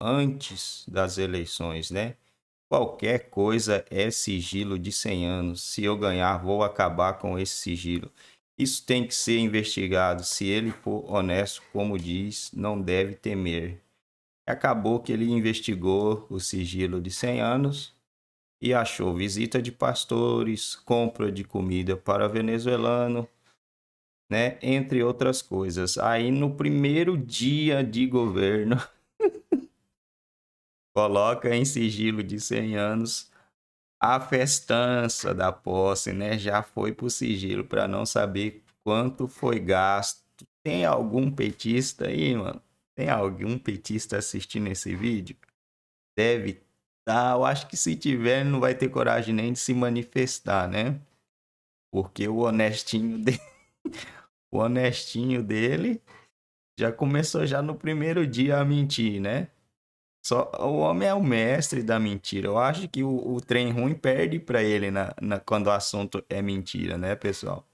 antes das eleições, né? Qualquer coisa é sigilo de 100 anos. Se eu ganhar, vou acabar com esse sigilo. Isso tem que ser investigado. Se ele for honesto, como diz, não deve temer. Acabou que ele investigou o sigilo de 100 anos e achou visita de pastores, compra de comida para venezuelano, né? entre outras coisas. Aí no primeiro dia de governo. coloca em sigilo de 100 anos a festança da posse, né? Já foi para o sigilo para não saber quanto foi gasto. Tem algum petista aí, mano? Tem algum petista assistindo esse vídeo? Deve estar. Tá. Eu acho que se tiver, não vai ter coragem nem de se manifestar, né? Porque o honestinho dele, o honestinho dele já começou já no primeiro dia a mentir, né? Só o homem é o mestre da mentira. Eu acho que o, o trem ruim perde para ele na, na, quando o assunto é mentira, né, pessoal?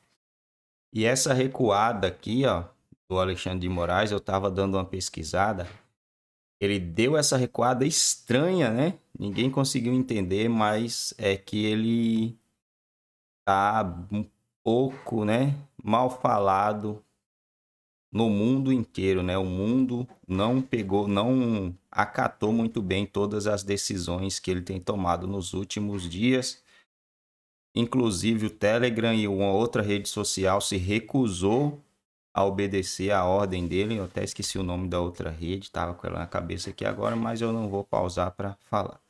E essa recuada aqui, ó, do Alexandre de Moraes, eu tava dando uma pesquisada. Ele deu essa recuada estranha, né? Ninguém conseguiu entender, mas é que ele tá um pouco, né, mal falado no mundo inteiro, né? O mundo não pegou, não acatou muito bem todas as decisões que ele tem tomado nos últimos dias. Inclusive o Telegram e uma outra rede social se recusou a obedecer a ordem dele. Eu até esqueci o nome da outra rede, estava com ela na cabeça aqui agora, mas eu não vou pausar para falar.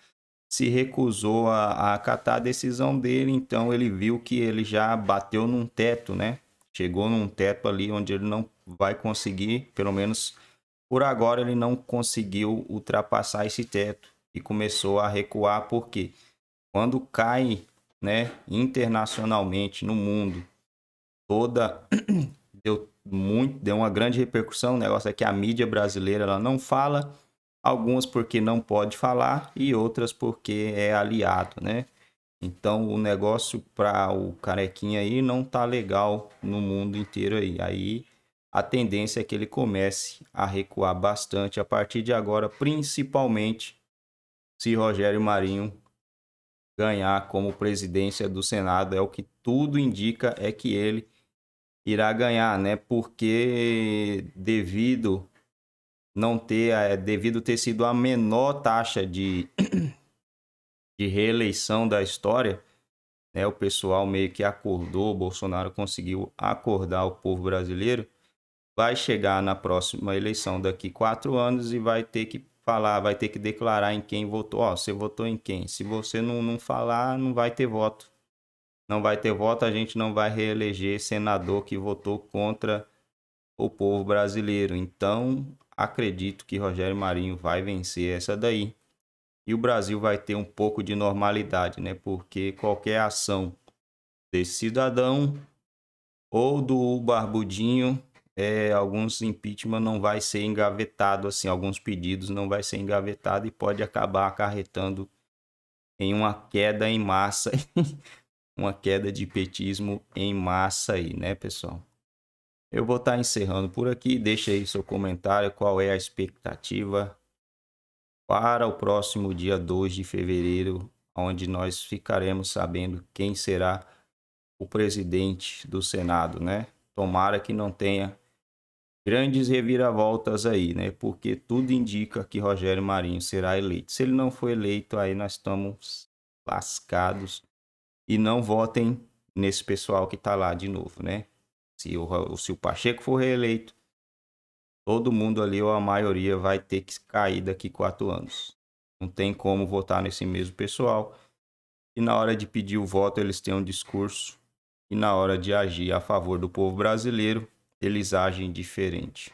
Se recusou a, a acatar a decisão dele, então ele viu que ele já bateu num teto, né? Chegou num teto ali onde ele não vai conseguir, pelo menos por agora, ele não conseguiu ultrapassar esse teto e começou a recuar, porque quando cai né, internacionalmente no mundo, toda deu muito, deu uma grande repercussão. O negócio é que a mídia brasileira ela não fala, algumas porque não pode falar e outras porque é aliado, né? Então o negócio para o carequinha aí não tá legal no mundo inteiro aí. Aí a tendência é que ele comece a recuar bastante a partir de agora, principalmente se Rogério Marinho ganhar como presidência do Senado. É o que tudo indica é que ele irá ganhar, né? Porque devido não ter, é, devido ter sido a menor taxa de, de reeleição da história, né? O pessoal meio que acordou, Bolsonaro conseguiu acordar o povo brasileiro vai chegar na próxima eleição daqui quatro anos e vai ter que falar, vai ter que declarar em quem votou. Ó, você votou em quem? Se você não, não falar, não vai ter voto. Não vai ter voto, a gente não vai reeleger senador que votou contra o povo brasileiro. Então, acredito que Rogério Marinho vai vencer essa daí. E o Brasil vai ter um pouco de normalidade, né? Porque qualquer ação desse cidadão ou do Barbudinho é, alguns impeachment não vai ser engavetado, assim, alguns pedidos não vai ser engavetado e pode acabar acarretando em uma queda em massa, uma queda de petismo em massa aí, né, pessoal? Eu vou estar tá encerrando por aqui. Deixa aí seu comentário, qual é a expectativa para o próximo dia 2 de fevereiro, onde nós ficaremos sabendo quem será o presidente do Senado, né? Tomara que não tenha grandes reviravoltas aí, né? Porque tudo indica que Rogério Marinho será eleito. Se ele não for eleito, aí nós estamos lascados. E não votem nesse pessoal que está lá de novo, né? Se o, se o Pacheco for reeleito, todo mundo ali, ou a maioria, vai ter que cair daqui quatro anos. Não tem como votar nesse mesmo pessoal. E na hora de pedir o voto, eles têm um discurso. E na hora de agir a favor do povo brasileiro, eles agem diferente.